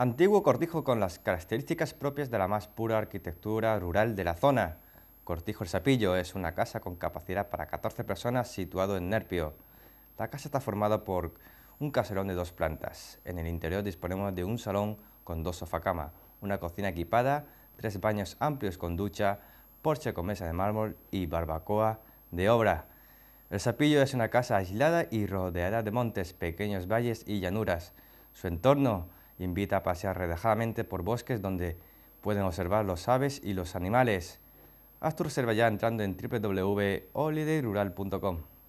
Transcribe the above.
Antiguo cortijo con las características propias de la más pura arquitectura rural de la zona. Cortijo El Sapillo es una casa con capacidad para 14 personas situado en Nerpio. La casa está formada por un caserón de dos plantas. En el interior disponemos de un salón con dos sofacamas, una cocina equipada, tres baños amplios con ducha, porche con mesa de mármol y barbacoa de obra. El Sapillo es una casa aislada y rodeada de montes, pequeños valles y llanuras. Su entorno invita a pasear relajadamente por bosques donde pueden observar los aves y los animales. reserva ya entrando en www.holidayrural.com.